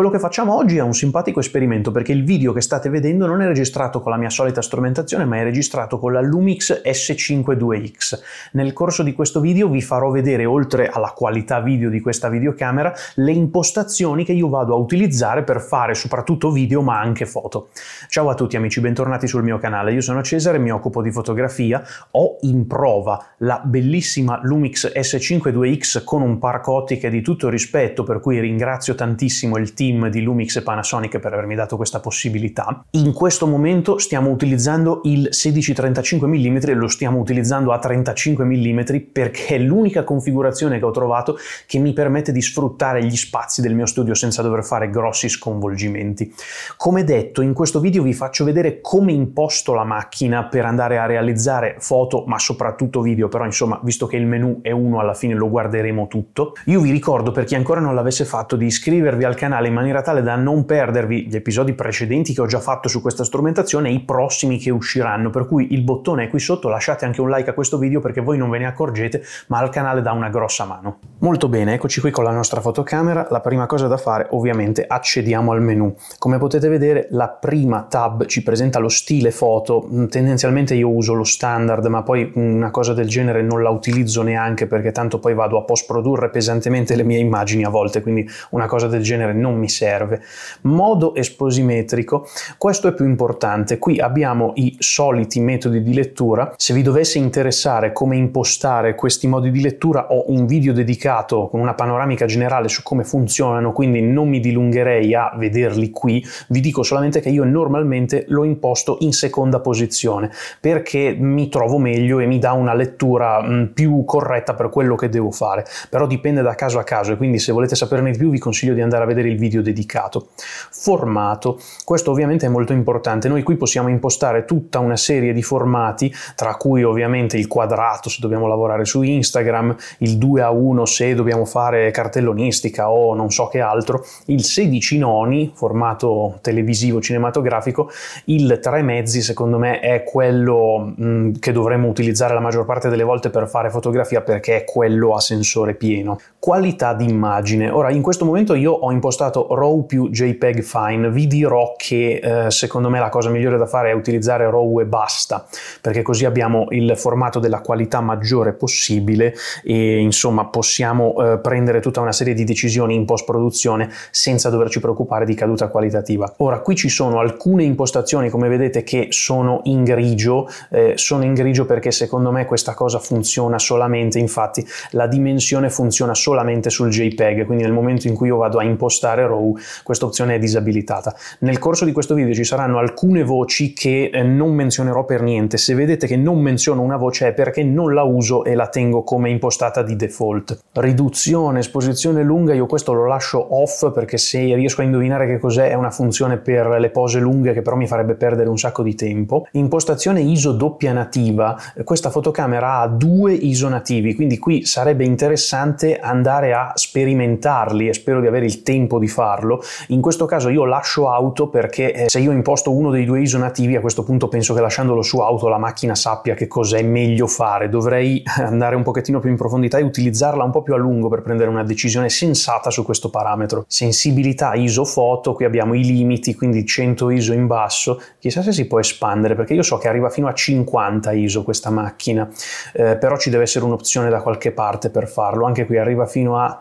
Quello che facciamo oggi è un simpatico esperimento perché il video che state vedendo non è registrato con la mia solita strumentazione ma è registrato con la Lumix S52X. Nel corso di questo video vi farò vedere, oltre alla qualità video di questa videocamera, le impostazioni che io vado a utilizzare per fare soprattutto video ma anche foto. Ciao a tutti amici, bentornati sul mio canale. Io sono Cesare, mi occupo di fotografia. Ho in prova la bellissima Lumix S52X con un parco ottiche di tutto rispetto per cui ringrazio tantissimo il team team di Lumix e Panasonic per avermi dato questa possibilità. In questo momento stiamo utilizzando il 16-35 mm e lo stiamo utilizzando a 35 mm perché è l'unica configurazione che ho trovato che mi permette di sfruttare gli spazi del mio studio senza dover fare grossi sconvolgimenti. Come detto, in questo video vi faccio vedere come imposto la macchina per andare a realizzare foto, ma soprattutto video, però insomma, visto che il menu è uno alla fine lo guarderemo tutto. Io vi ricordo per chi ancora non l'avesse fatto di iscrivervi al canale in maniera tale da non perdervi gli episodi precedenti che ho già fatto su questa strumentazione e i prossimi che usciranno, per cui il bottone è qui sotto, lasciate anche un like a questo video perché voi non ve ne accorgete, ma al canale dà una grossa mano. Molto bene, eccoci qui con la nostra fotocamera, la prima cosa da fare ovviamente accediamo al menu. Come potete vedere la prima tab ci presenta lo stile foto, mm, tendenzialmente io uso lo standard, ma poi una cosa del genere non la utilizzo neanche perché tanto poi vado a post produrre pesantemente le mie immagini a volte, quindi una cosa del genere non mi mi serve. Modo esposimetrico, questo è più importante. Qui abbiamo i soliti metodi di lettura. Se vi dovesse interessare come impostare questi modi di lettura, ho un video dedicato con una panoramica generale su come funzionano, quindi non mi dilungherei a vederli qui. Vi dico solamente che io normalmente lo imposto in seconda posizione perché mi trovo meglio e mi dà una lettura mm, più corretta per quello che devo fare. Però dipende da caso a caso e quindi se volete saperne di più vi consiglio di andare a vedere il video video dedicato. Formato. Questo ovviamente è molto importante. Noi qui possiamo impostare tutta una serie di formati, tra cui ovviamente il quadrato se dobbiamo lavorare su Instagram, il 2 a 1 se dobbiamo fare cartellonistica o non so che altro, il 16 noni, formato televisivo cinematografico, il 3 mezzi secondo me è quello mh, mm, che dovremmo utilizzare la maggior parte delle volte per fare fotografia perché è quello a sensore pieno. Qualità d'immagine, Ora in questo momento io ho impostato formato RAW più JPEG fine. Vi dirò che eh, secondo me la cosa migliore da fare è utilizzare RAW e basta, perché così abbiamo il formato della qualità maggiore possibile e insomma possiamo eh, prendere tutta una serie di decisioni in post produzione senza doverci preoccupare di caduta qualitativa. Ora qui ci sono alcune impostazioni come vedete che sono in grigio, eh, sono in grigio perché secondo me questa cosa funziona solamente, infatti la dimensione funziona solamente sul JPEG, quindi nel momento in cui io vado a impostare Row questa opzione è disabilitata. Nel corso di questo video ci saranno alcune voci che eh, non menzionerò per niente, se vedete che non menziono una voce è perché non la uso e la tengo come impostata di default. Riduzione, esposizione lunga, io questo lo lascio off perché se riesco a indovinare che cos'è è una funzione per le pose lunghe che però mi farebbe perdere un sacco di tempo. Impostazione ISO doppia nativa, eh, questa fotocamera ha due ISO nativi, quindi qui sarebbe interessante andare a sperimentarli e spero di avere il tempo di farlo farlo. In questo caso io lascio auto perché eh, se io imposto uno dei due ISO nativi a questo punto penso che lasciandolo su auto la macchina sappia che cos'è meglio fare. Dovrei andare un pochettino più in profondità e utilizzarla un po' più a lungo per prendere una decisione sensata su questo parametro. Sensibilità ISO foto, qui abbiamo i limiti, quindi 100 ISO in basso. Chissà se si può espandere perché io so che arriva fino a 50 ISO questa macchina, eh, però ci deve essere un'opzione da qualche parte per farlo. Anche qui arriva fino a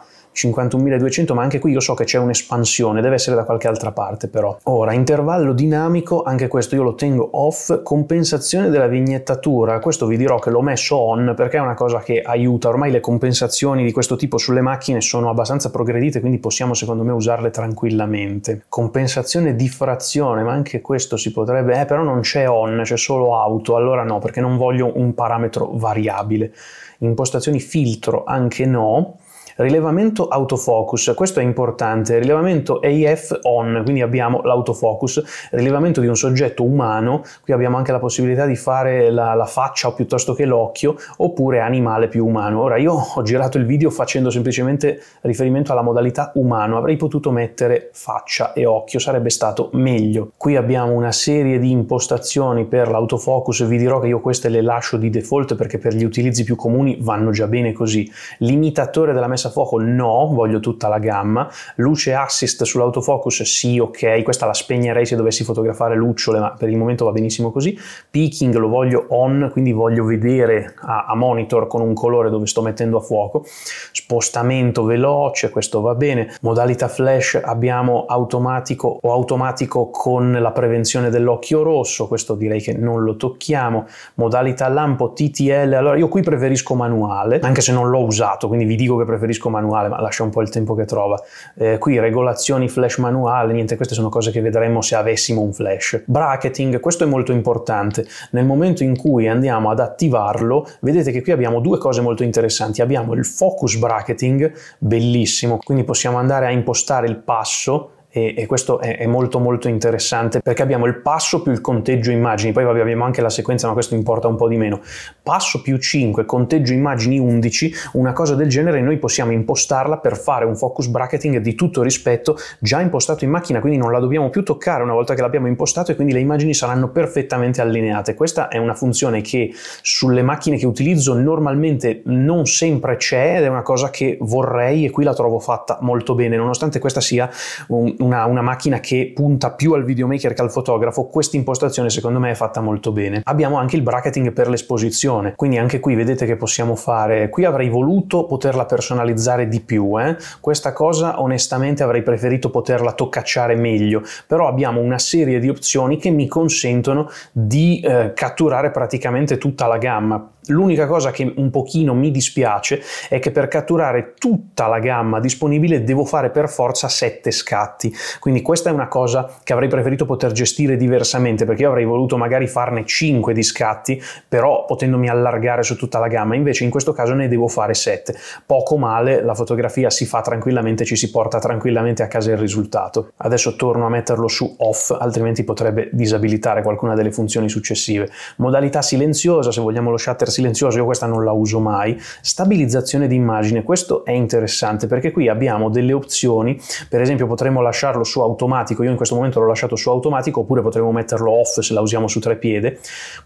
51.200, ma anche qui io so che c'è un'espansione, deve essere da qualche altra parte però. Ora, intervallo dinamico, anche questo io lo tengo off, compensazione della vignettatura, questo vi dirò che l'ho messo on perché è una cosa che aiuta, ormai le compensazioni di questo tipo sulle macchine sono abbastanza progredite, quindi possiamo secondo me usarle tranquillamente. Compensazione diffrazione, ma anche questo si potrebbe, eh però non c'è on, c'è solo auto, allora no, perché non voglio un parametro variabile. Impostazioni filtro, anche no. Rilevamento autofocus, questo è importante, rilevamento AF on, quindi abbiamo l'autofocus, rilevamento di un soggetto umano, qui abbiamo anche la possibilità di fare la, la faccia piuttosto che l'occhio, oppure animale più umano. Ora io ho girato il video facendo semplicemente riferimento alla modalità umano, avrei potuto mettere faccia e occhio, sarebbe stato meglio. Qui abbiamo una serie di impostazioni per l'autofocus, vi dirò che io queste le lascio di default perché per gli utilizzi più comuni vanno già bene così. Limitatore della messa cacciafuoco no, voglio tutta la gamma, luce assist sull'autofocus sì, ok, questa la spegnerei se dovessi fotografare lucciole, ma per il momento va benissimo così, peaking lo voglio on, quindi voglio vedere a, a monitor con un colore dove sto mettendo a fuoco, spostamento veloce, questo va bene, modalità flash abbiamo automatico o automatico con la prevenzione dell'occhio rosso, questo direi che non lo tocchiamo, modalità lampo TTL, allora io qui preferisco manuale, anche se non l'ho usato, quindi vi dico che preferisco disco manuale, ma lascia un po' il tempo che trova. Eh, qui regolazioni flash manuale, niente, queste sono cose che vedremmo se avessimo un flash. Bracketing, questo è molto importante. Nel momento in cui andiamo ad attivarlo, vedete che qui abbiamo due cose molto interessanti. Abbiamo il focus bracketing, bellissimo, quindi possiamo andare a impostare il passo e, e questo è, è, molto molto interessante perché abbiamo il passo più il conteggio immagini, poi vabbè, abbiamo anche la sequenza ma questo importa un po' di meno, passo più 5, conteggio immagini 11, una cosa del genere noi possiamo impostarla per fare un focus bracketing di tutto rispetto già impostato in macchina, quindi non la dobbiamo più toccare una volta che l'abbiamo impostato e quindi le immagini saranno perfettamente allineate. Questa è una funzione che sulle macchine che utilizzo normalmente non sempre c'è ed è una cosa che vorrei e qui la trovo fatta molto bene, nonostante questa sia un, una, una macchina che punta più al videomaker che al fotografo, questa impostazione secondo me è fatta molto bene. Abbiamo anche il bracketing per l'esposizione, quindi anche qui vedete che possiamo fare, qui avrei voluto poterla personalizzare di più, eh? questa cosa onestamente avrei preferito poterla toccacciare meglio, però abbiamo una serie di opzioni che mi consentono di eh, catturare praticamente tutta la gamma L'unica cosa che un pochino mi dispiace è che per catturare tutta la gamma disponibile devo fare per forza 7 scatti, quindi questa è una cosa che avrei preferito poter gestire diversamente perché io avrei voluto magari farne 5 di scatti, però potendomi allargare su tutta la gamma, invece in questo caso ne devo fare 7. Poco male, la fotografia si fa tranquillamente, ci si porta tranquillamente a casa il risultato. Adesso torno a metterlo su off, altrimenti potrebbe disabilitare qualcuna delle funzioni successive. Modalità silenziosa, se vogliamo lo shutter silenzioso, io questa non la uso mai. Stabilizzazione d'immagine, questo è interessante perché qui abbiamo delle opzioni, per esempio potremmo lasciarlo su automatico, io in questo momento l'ho lasciato su automatico, oppure potremmo metterlo off se la usiamo su tre piede.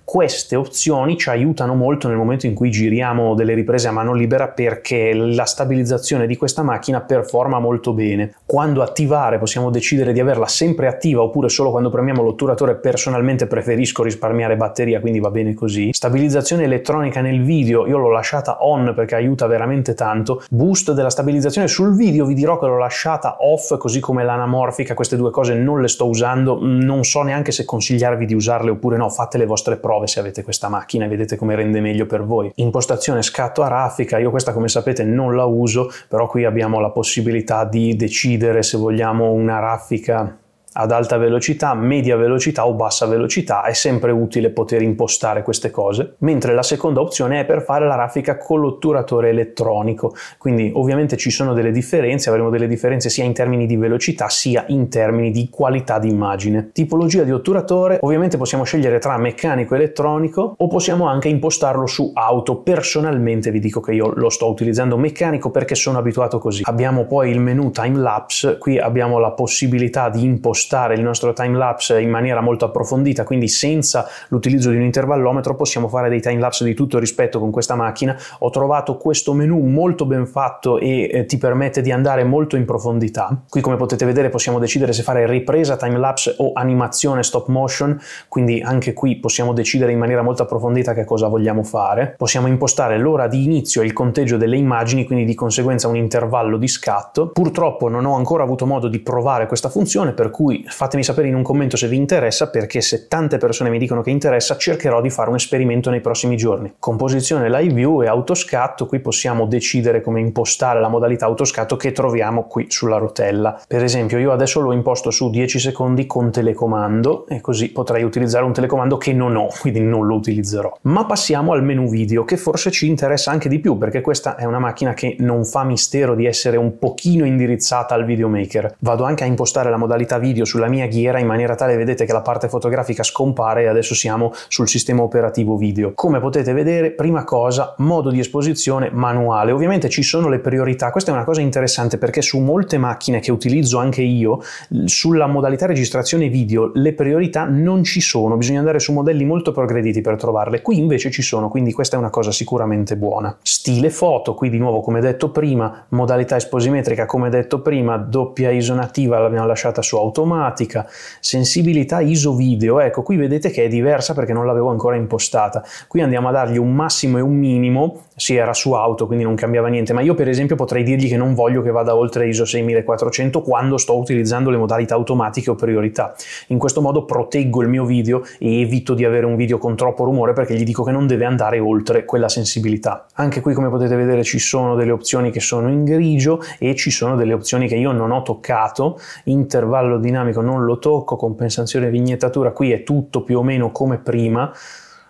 Queste opzioni ci aiutano molto nel momento in cui giriamo delle riprese a mano libera perché la stabilizzazione di questa macchina performa molto bene. Quando attivare possiamo decidere di averla sempre attiva oppure solo quando premiamo l'otturatore personalmente preferisco risparmiare batteria, quindi va bene così. Stabilizzazione elettronica elettronica nel video, io l'ho lasciata on perché aiuta veramente tanto, boost della stabilizzazione sul video, vi dirò che l'ho lasciata off così come l'anamorfica, queste due cose non le sto usando, mm, non so neanche se consigliarvi di usarle oppure no, fate le vostre prove se avete questa macchina e vedete come rende meglio per voi. Impostazione scatto a raffica, io questa come sapete non la uso, però qui abbiamo la possibilità di decidere se vogliamo una raffica ad alta velocità, media velocità o bassa velocità, è sempre utile poter impostare queste cose, mentre la seconda opzione è per fare la raffica con l'otturatore elettronico, quindi ovviamente ci sono delle differenze, avremo delle differenze sia in termini di velocità sia in termini di qualità di immagine. Tipologia di otturatore, ovviamente possiamo scegliere tra meccanico e elettronico o possiamo anche impostarlo su auto, personalmente vi dico che io lo sto utilizzando meccanico perché sono abituato così. Abbiamo poi il menu time lapse, qui abbiamo la possibilità di impostare impostare il nostro timelapse in maniera molto approfondita, quindi senza l'utilizzo di un intervallometro possiamo fare dei timelapse di tutto rispetto con questa macchina. Ho trovato questo menu molto ben fatto e eh, ti permette di andare molto in profondità. Qui come potete vedere possiamo decidere se fare ripresa timelapse o animazione stop motion, quindi anche qui possiamo decidere in maniera molto approfondita che cosa vogliamo fare. Possiamo impostare l'ora di inizio e il conteggio delle immagini, quindi di conseguenza un intervallo di scatto. Purtroppo non ho ancora avuto modo di provare questa funzione, per cui cui fatemi sapere in un commento se vi interessa perché se tante persone mi dicono che interessa cercherò di fare un esperimento nei prossimi giorni. Composizione live view e autoscatto, qui possiamo decidere come impostare la modalità autoscatto che troviamo qui sulla rotella. Per esempio io adesso lo imposto su 10 secondi con telecomando e così potrei utilizzare un telecomando che non ho, quindi non lo utilizzerò. Ma passiamo al menu video che forse ci interessa anche di più perché questa è una macchina che non fa mistero di essere un pochino indirizzata al videomaker. Vado anche a impostare la modalità video video sulla mia ghiera in maniera tale vedete che la parte fotografica scompare e adesso siamo sul sistema operativo video. Come potete vedere, prima cosa, modo di esposizione manuale. Ovviamente ci sono le priorità, questa è una cosa interessante perché su molte macchine che utilizzo anche io, sulla modalità registrazione video le priorità non ci sono, bisogna andare su modelli molto progrediti per trovarle, qui invece ci sono, quindi questa è una cosa sicuramente buona. Stile foto, qui di nuovo come detto prima, modalità esposimetrica come detto prima, doppia isonativa l'abbiamo lasciata su automatico, cromatica, sensibilità ISO video, ecco qui vedete che è diversa perché non l'avevo ancora impostata. Qui andiamo a dargli un massimo e un minimo, sì era su auto quindi non cambiava niente, ma io per esempio potrei dirgli che non voglio che vada oltre ISO 6400 quando sto utilizzando le modalità automatiche o priorità. In questo modo proteggo il mio video e evito di avere un video con troppo rumore perché gli dico che non deve andare oltre quella sensibilità. Anche qui come potete vedere ci sono delle opzioni che sono in grigio e ci sono delle opzioni che io non ho toccato, intervallo dinamico dinamico non lo tocco, compensazione vignettatura qui è tutto più o meno come prima,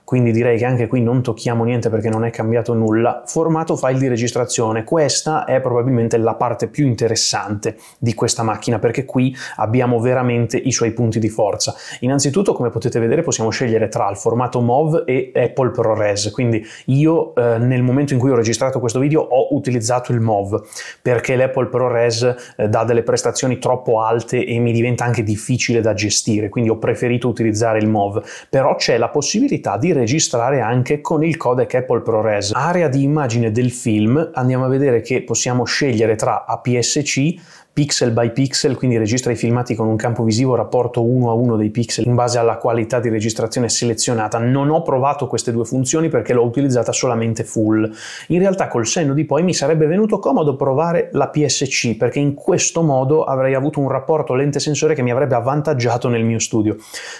quindi direi che anche qui non tocchiamo niente perché non è cambiato nulla. Formato file di registrazione, questa è probabilmente la parte più interessante di questa macchina perché qui abbiamo veramente i suoi punti di forza. Innanzitutto come potete vedere possiamo scegliere tra il formato MOV e Apple ProRes, quindi io eh, nel momento in cui ho registrato questo video ho utilizzato il MOV perché l'Apple ProRes eh, dà delle prestazioni troppo alte e mi diventa anche difficile da gestire, quindi ho preferito utilizzare il MOV, però c'è la possibilità di registrare anche con il codec Apple ProRes. Area di immagine del film, andiamo a vedere che possiamo scegliere tra APS-C, pixel by pixel, quindi registra i filmati con un campo visivo rapporto 1 a 1 dei pixel in base alla qualità di registrazione selezionata. Non ho provato queste due funzioni perché l'ho utilizzata solamente full. In realtà col senno di poi mi sarebbe venuto comodo provare la PSC perché in questo modo avrei avuto un rapporto lente sensore che mi avrebbe avvantaggiato nel mio studio.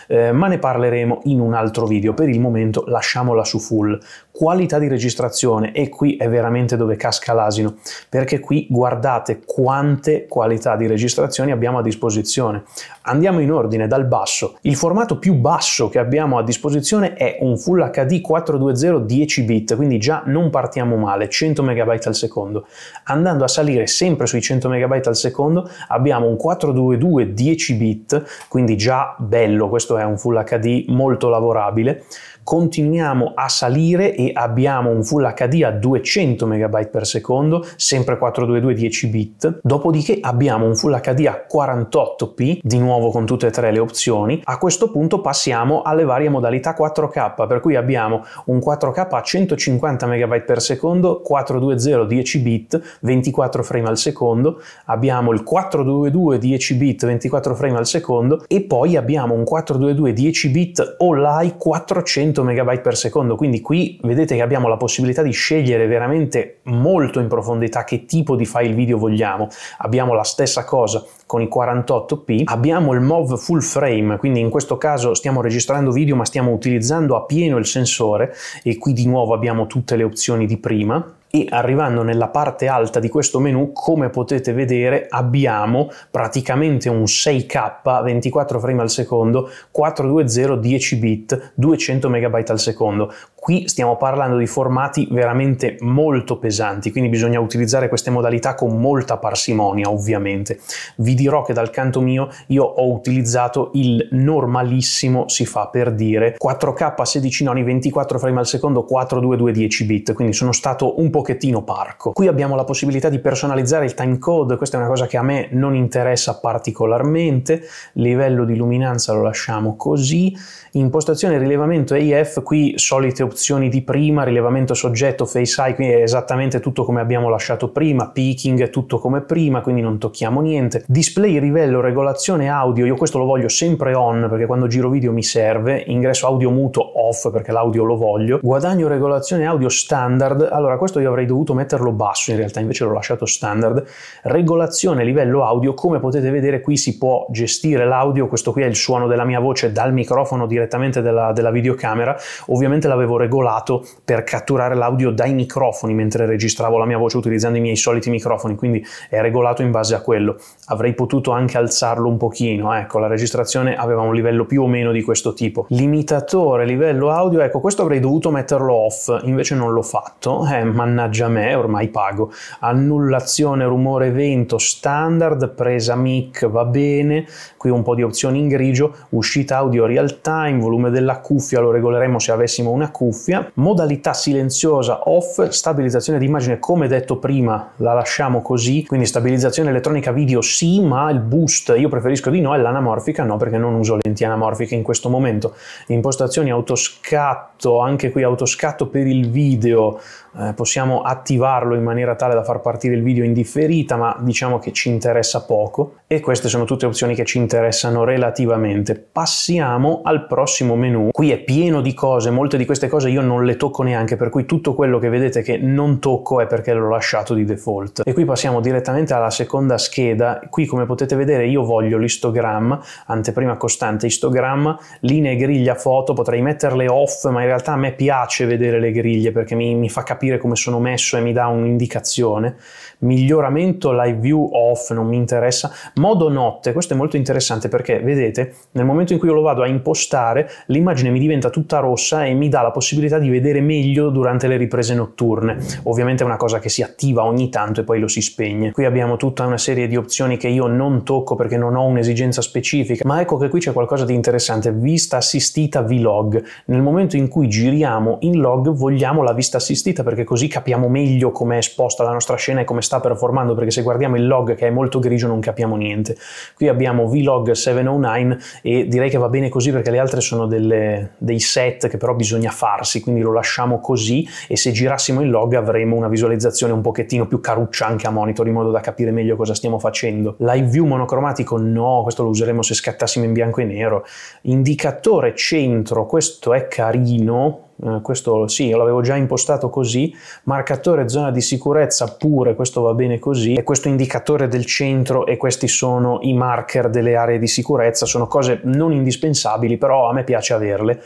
Eh, ma ne parleremo in un altro video. Per il momento momento lasciamola su full. Qualità di registrazione, e qui è veramente dove casca l'asino, perché qui guardate quante qualità di registrazione abbiamo a disposizione. Andiamo in ordine dal basso. Il formato più basso che abbiamo a disposizione è un Full HD 420 10 bit, quindi già non partiamo male, 100 MB al secondo. Andando a salire sempre sui 100 MB al secondo abbiamo un 422 10 bit, quindi già bello, questo è un Full HD molto lavorabile, continuiamo a salire e abbiamo un Full HD a 200 MB per secondo, sempre 422 10 bit, dopodiché abbiamo un Full HD a 48p, di nuovo con tutte e tre le opzioni, a questo punto passiamo alle varie modalità 4K, per cui abbiamo un 4K a 150 MB per secondo, 420 10 bit, 24 frame al secondo, abbiamo il 422 10 bit, 24 frame al secondo e poi abbiamo un 422 10 bit OLI 400 megabyte per secondo, quindi qui vedete che abbiamo la possibilità di scegliere veramente molto in profondità che tipo di file video vogliamo. Abbiamo la stessa cosa con i 48p, abbiamo il MOV full frame, quindi in questo caso stiamo registrando video ma stiamo utilizzando a pieno il sensore e qui di nuovo abbiamo tutte le opzioni di prima e arrivando nella parte alta di questo menu come potete vedere abbiamo praticamente un 6k 24 frame al secondo 420 10 bit 200 MB al secondo Qui stiamo parlando di formati veramente molto pesanti, quindi bisogna utilizzare queste modalità con molta parsimonia, ovviamente. Vi dirò che dal canto mio io ho utilizzato il normalissimo, si fa per dire, 4K 16 noni 24 frame al secondo 422 10 bit, quindi sono stato un pochettino parco. Qui abbiamo la possibilità di personalizzare il timecode, questa è una cosa che a me non interessa particolarmente, livello di luminanza lo lasciamo così, impostazione rilevamento EIF, qui solite opzioni opzioni di prima, rilevamento soggetto, face eye, quindi è esattamente tutto come abbiamo lasciato prima, peaking tutto come prima, quindi non tocchiamo niente. Display, livello, regolazione audio, io questo lo voglio sempre on perché quando giro video mi serve, ingresso audio muto off perché l'audio lo voglio, guadagno regolazione audio standard, allora questo io avrei dovuto metterlo basso in realtà, invece l'ho lasciato standard, regolazione livello audio, come potete vedere qui si può gestire l'audio, questo qui è il suono della mia voce dal microfono direttamente della, della videocamera, ovviamente l'avevo regolato per catturare l'audio dai microfoni mentre registravo la mia voce utilizzando i miei soliti microfoni, quindi è regolato in base a quello. Avrei potuto anche alzarlo un pochino, ecco, la registrazione aveva un livello più o meno di questo tipo. Limitatore, livello audio, ecco, questo avrei dovuto metterlo off, invece non l'ho fatto, eh, mannaggia me, ormai pago. Annullazione, rumore, vento, standard, presa mic, va bene, qui un po' di opzioni in grigio, uscita audio real time, volume della cuffia, lo regoleremo se avessimo una cuffia, cuffia, modalità silenziosa off, stabilizzazione d'immagine come detto prima la lasciamo così, quindi stabilizzazione elettronica video sì, ma il boost io preferisco di no e l'anamorfica no perché non uso lenti anamorfiche in questo momento. Impostazioni autoscatto, anche qui autoscatto per il video, eh, possiamo attivarlo in maniera tale da far partire il video in differita, ma diciamo che ci interessa poco e queste sono tutte opzioni che ci interessano relativamente. Passiamo al prossimo menu. Qui è pieno di cose, molte di queste cose io non le tocco neanche, per cui tutto quello che vedete che non tocco è perché l'ho lasciato di default. E qui passiamo direttamente alla seconda scheda. Qui come potete vedere io voglio l'istogramma, anteprima costante, istogramma, linee griglia foto, potrei metterle off, ma in realtà a me piace vedere le griglie perché mi, mi fa capire capire come sono messo e mi dà un'indicazione. Miglioramento live view off, non mi interessa. Modo notte, questo è molto interessante perché vedete, nel momento in cui io lo vado a impostare, l'immagine mi diventa tutta rossa e mi dà la possibilità di vedere meglio durante le riprese notturne. Ovviamente è una cosa che si attiva ogni tanto e poi lo si spegne. Qui abbiamo tutta una serie di opzioni che io non tocco perché non ho un'esigenza specifica, ma ecco che qui c'è qualcosa di interessante, vista assistita vlog. Nel momento in cui giriamo in log vogliamo la vista assistita perché perché così capiamo meglio come è esposta la nostra scena e come sta performando, perché se guardiamo il log che è molto grigio non capiamo niente. Qui abbiamo vlog 709 e direi che va bene così perché le altre sono delle, dei set che però bisogna farsi, quindi lo lasciamo così e se girassimo il log avremo una visualizzazione un pochettino più caruccia anche a monitor in modo da capire meglio cosa stiamo facendo. Live view monocromatico no, questo lo useremo se scattassimo in bianco e nero. Indicatore centro, questo è carino, eh, questo sì, io l'avevo già impostato così, marcatore zona di sicurezza pure, questo va bene così, e questo indicatore del centro e questi sono i marker delle aree di sicurezza, sono cose non indispensabili, però a me piace averle.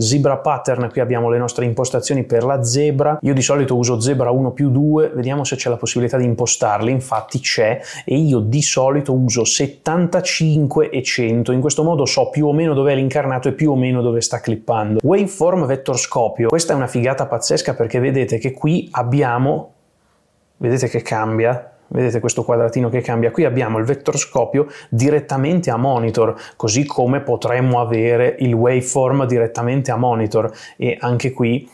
Zebra pattern, qui abbiamo le nostre impostazioni per la zebra, io di solito uso zebra 1 più 2, vediamo se c'è la possibilità di impostarle, infatti c'è, e io di solito uso 75 e 100, in questo modo so più o meno dove è l'incarnato e più o meno dove sta clippando. Waveform vector scopio. Questa è una figata pazzesca perché vedete che qui abbiamo, vedete che cambia, vedete questo quadratino che cambia, qui abbiamo il vettorscopio direttamente a monitor, così come potremmo avere il waveform direttamente a monitor e anche qui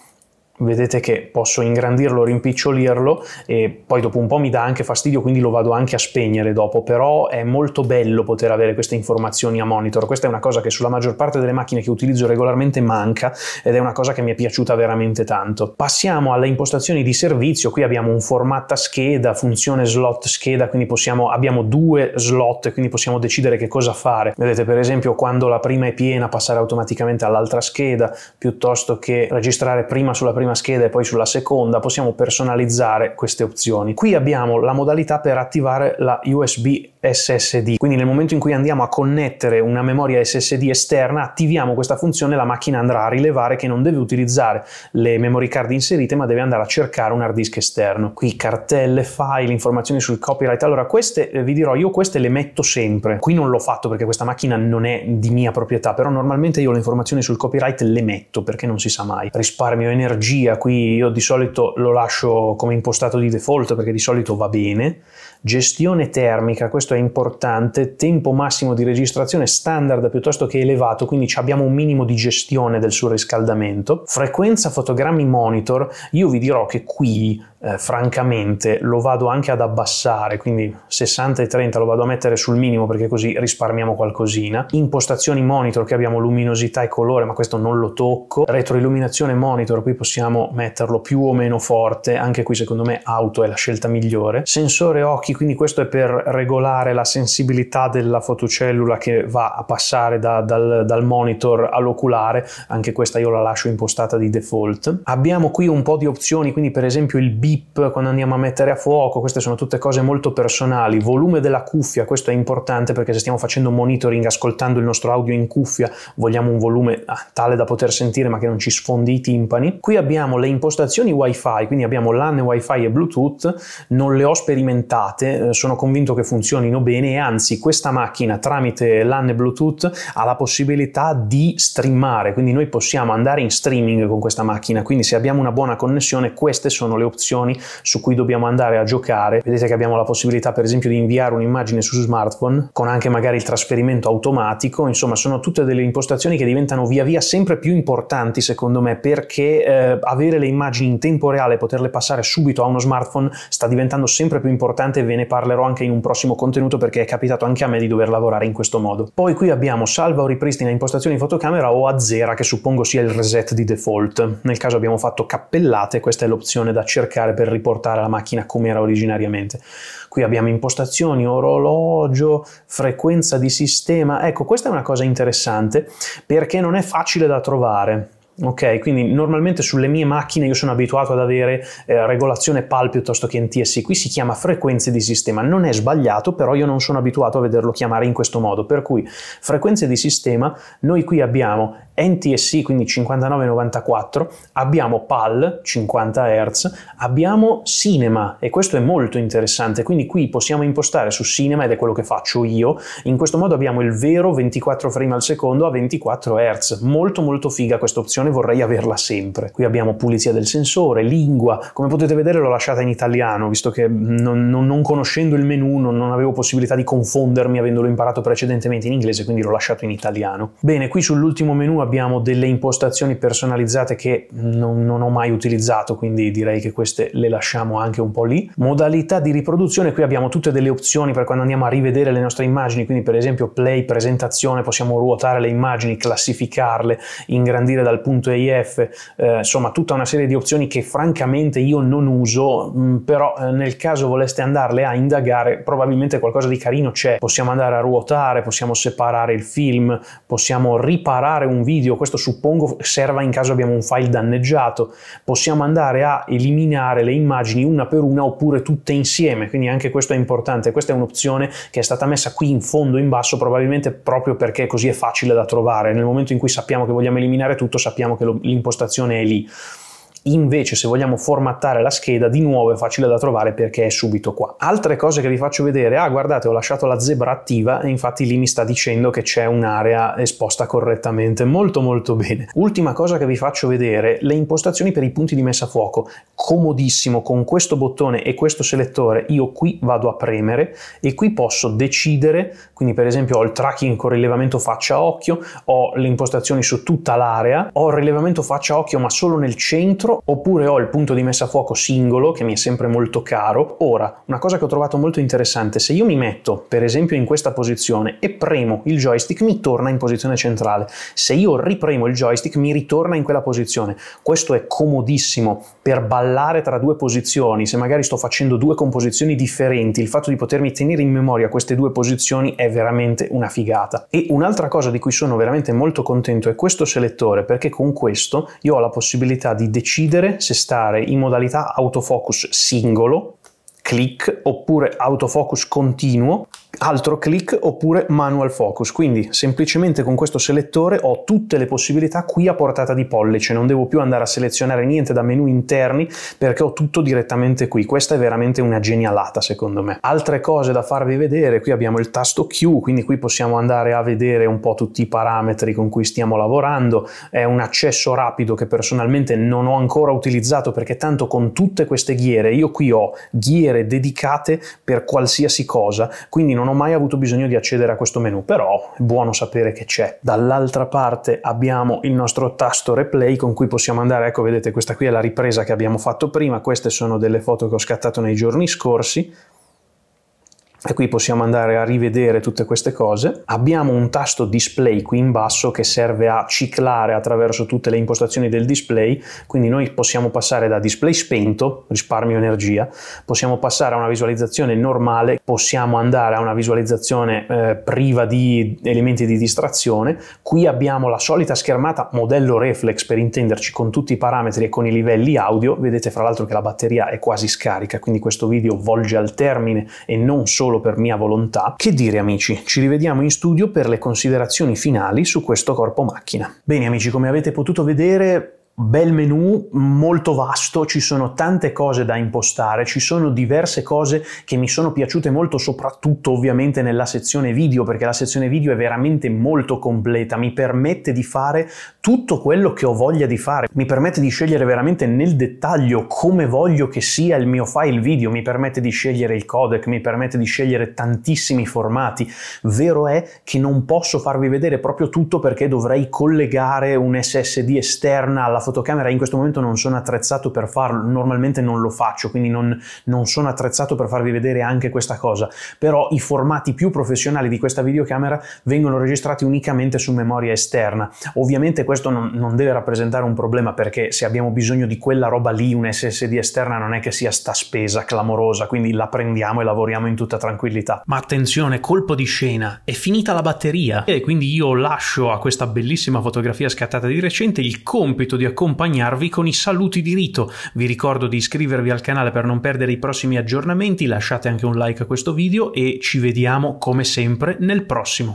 vedete che posso ingrandirlo, rimpicciolirlo e poi dopo un po' mi dà anche fastidio quindi lo vado anche a spegnere dopo però è molto bello poter avere queste informazioni a monitor questa è una cosa che sulla maggior parte delle macchine che utilizzo regolarmente manca ed è una cosa che mi è piaciuta veramente tanto passiamo alle impostazioni di servizio qui abbiamo un formatta scheda funzione slot scheda quindi possiamo, abbiamo due slot quindi possiamo decidere che cosa fare vedete per esempio quando la prima è piena passare automaticamente all'altra scheda piuttosto che registrare prima sulla prima prima scheda e poi sulla seconda, possiamo personalizzare queste opzioni. Qui abbiamo la modalità per attivare la USB SSD, quindi nel momento in cui andiamo a connettere una memoria SSD esterna, attiviamo questa funzione, e la macchina andrà a rilevare che non deve utilizzare le memory card inserite, ma deve andare a cercare un hard disk esterno. Qui cartelle, file, informazioni sul copyright. Allora, queste eh, vi dirò, io queste le metto sempre. Qui non l'ho fatto perché questa macchina non è di mia proprietà, però normalmente io le informazioni sul copyright le metto perché non si sa mai. Risparmio energia regia qui io di solito lo lascio come impostato di default perché di solito va bene gestione termica questo è importante tempo massimo di registrazione standard piuttosto che elevato quindi abbiamo un minimo di gestione del surriscaldamento frequenza fotogrammi monitor io vi dirò che qui eh, francamente lo vado anche ad abbassare, quindi 60 e 30 lo vado a mettere sul minimo perché così risparmiamo qualcosina. Impostazioni monitor che abbiamo luminosità e colore, ma questo non lo tocco. Retroilluminazione monitor, qui possiamo metterlo più o meno forte, anche qui secondo me auto è la scelta migliore. Sensore occhi, quindi questo è per regolare la sensibilità della fotocellula che va a passare da, dal, dal monitor all'oculare, anche questa io la lascio impostata di default. Abbiamo qui un po' di opzioni, quindi per esempio il B chip quando andiamo a mettere a fuoco, queste sono tutte cose molto personali, volume della cuffia, questo è importante perché se stiamo facendo monitoring ascoltando il nostro audio in cuffia vogliamo un volume ah, tale da poter sentire ma che non ci sfondi i timpani. Qui abbiamo le impostazioni wifi, quindi abbiamo LAN, wifi e bluetooth, non le ho sperimentate, eh, sono convinto che funzionino bene e anzi questa macchina tramite LAN e bluetooth ha la possibilità di streamare, quindi noi possiamo andare in streaming con questa macchina, quindi se abbiamo una buona connessione queste sono le opzioni applicazioni su cui dobbiamo andare a giocare. Vedete che abbiamo la possibilità per esempio di inviare un'immagine su smartphone con anche magari il trasferimento automatico, insomma sono tutte delle impostazioni che diventano via via sempre più importanti secondo me perché eh, avere le immagini in tempo reale, e poterle passare subito a uno smartphone sta diventando sempre più importante e ve ne parlerò anche in un prossimo contenuto perché è capitato anche a me di dover lavorare in questo modo. Poi qui abbiamo salva o ripristina impostazioni fotocamera o azzera che suppongo sia il reset di default. Nel caso abbiamo fatto cappellate, questa è l'opzione da cercare modificare per riportare la macchina come era originariamente. Qui abbiamo impostazioni, orologio, frequenza di sistema. Ecco, questa è una cosa interessante perché non è facile da trovare. Ok, quindi normalmente sulle mie macchine io sono abituato ad avere eh, regolazione PAL piuttosto che NTSC, qui si chiama frequenze di sistema, non è sbagliato, però io non sono abituato a vederlo chiamare in questo modo, per cui frequenze di sistema noi qui abbiamo NTSC quindi 5994, abbiamo PAL 50 Hz, abbiamo Cinema e questo è molto interessante, quindi qui possiamo impostare su Cinema ed è quello che faccio io, in questo modo abbiamo il vero 24 frame al secondo a 24 Hz, molto molto figa questa opzione funzione vorrei averla sempre. Qui abbiamo pulizia del sensore, lingua, come potete vedere l'ho lasciata in italiano, visto che non, non, non conoscendo il menu non, non, avevo possibilità di confondermi avendolo imparato precedentemente in inglese, quindi l'ho lasciato in italiano. Bene, qui sull'ultimo menu abbiamo delle impostazioni personalizzate che non, non ho mai utilizzato, quindi direi che queste le lasciamo anche un po' lì. Modalità di riproduzione, qui abbiamo tutte delle opzioni per quando andiamo a rivedere le nostre immagini, quindi per esempio play, presentazione, possiamo ruotare le immagini, classificarle, ingrandire dal punto Cloud.if, eh, insomma tutta una serie di opzioni che francamente io non uso, mh, mm, però eh, nel caso voleste andarle a indagare probabilmente qualcosa di carino c'è, possiamo andare a ruotare, possiamo separare il film, possiamo riparare un video, questo suppongo serva in caso abbiamo un file danneggiato, possiamo andare a eliminare le immagini una per una oppure tutte insieme, quindi anche questo è importante, questa è un'opzione che è stata messa qui in fondo in basso probabilmente proprio perché così è facile da trovare, nel momento in cui sappiamo che vogliamo eliminare tutto sappiamo sappiamo che lo, l'impostazione è lì. Invece se vogliamo formattare la scheda, di nuovo è facile da trovare perché è subito qua. Altre cose che vi faccio vedere, ah guardate ho lasciato la zebra attiva e infatti lì mi sta dicendo che c'è un'area esposta correttamente, molto molto bene. Ultima cosa che vi faccio vedere, le impostazioni per i punti di messa a fuoco, comodissimo con questo bottone e questo selettore io qui vado a premere e qui posso decidere, quindi per esempio ho il tracking con rilevamento faccia occhio, ho le impostazioni su tutta l'area, ho il rilevamento faccia occhio ma solo nel centro oppure ho il punto di messa a fuoco singolo che mi è sempre molto caro. Ora, una cosa che ho trovato molto interessante, se io mi metto per esempio in questa posizione e premo il joystick mi torna in posizione centrale, se io ripremo il joystick mi ritorna in quella posizione. Questo è comodissimo per ballare tra due posizioni, se magari sto facendo due composizioni differenti, il fatto di potermi tenere in memoria queste due posizioni è veramente una figata. E un'altra cosa di cui sono veramente molto contento è questo selettore, perché con questo io ho la possibilità di decidere decidere se stare in modalità autofocus singolo, click, oppure autofocus continuo altro click oppure manual focus. Quindi semplicemente con questo selettore ho tutte le possibilità qui a portata di pollice, non devo più andare a selezionare niente da menu interni perché ho tutto direttamente qui. Questa è veramente una genialata secondo me. Altre cose da farvi vedere, qui abbiamo il tasto Q, quindi qui possiamo andare a vedere un po' tutti i parametri con cui stiamo lavorando, è un accesso rapido che personalmente non ho ancora utilizzato perché tanto con tutte queste ghiere, io qui ho ghiere dedicate per qualsiasi cosa, quindi non non ho mai avuto bisogno di accedere a questo menu, però è buono sapere che c'è. Dall'altra parte abbiamo il nostro tasto replay con cui possiamo andare, ecco vedete questa qui è la ripresa che abbiamo fatto prima, queste sono delle foto che ho scattato nei giorni scorsi, e qui possiamo andare a rivedere tutte queste cose. Abbiamo un tasto display qui in basso che serve a ciclare attraverso tutte le impostazioni del display, quindi noi possiamo passare da display spento, risparmio energia, possiamo passare a una visualizzazione normale, possiamo andare a una visualizzazione eh, priva di elementi di distrazione. Qui abbiamo la solita schermata modello reflex per intenderci con tutti i parametri e con i livelli audio, vedete fra l'altro che la batteria è quasi scarica, quindi questo video volge al termine e non solo solo per mia volontà. Che dire amici, ci rivediamo in studio per le considerazioni finali su questo corpo macchina. Bene amici, come avete potuto vedere bel menu molto vasto, ci sono tante cose da impostare, ci sono diverse cose che mi sono piaciute molto, soprattutto ovviamente nella sezione video, perché la sezione video è veramente molto completa, mi permette di fare tutto quello che ho voglia di fare, mi permette di scegliere veramente nel dettaglio come voglio che sia il mio file video, mi permette di scegliere il codec, mi permette di scegliere tantissimi formati. Vero è che non posso farvi vedere proprio tutto perché dovrei collegare un SSD esterna alla fotocamera in questo momento non sono attrezzato per farlo, normalmente non lo faccio, quindi non, non sono attrezzato per farvi vedere anche questa cosa, però i formati più professionali di questa videocamera vengono registrati unicamente su memoria esterna. Ovviamente questo non, non deve rappresentare un problema perché se abbiamo bisogno di quella roba lì, un SSD esterna non è che sia sta spesa clamorosa, quindi la prendiamo e lavoriamo in tutta tranquillità. Ma attenzione, colpo di scena, è finita la batteria e quindi io lascio a questa bellissima fotografia scattata di recente il compito di accompagnarvi con i saluti di rito. Vi ricordo di iscrivervi al canale per non perdere i prossimi aggiornamenti, lasciate anche un like a questo video e ci vediamo come sempre nel prossimo.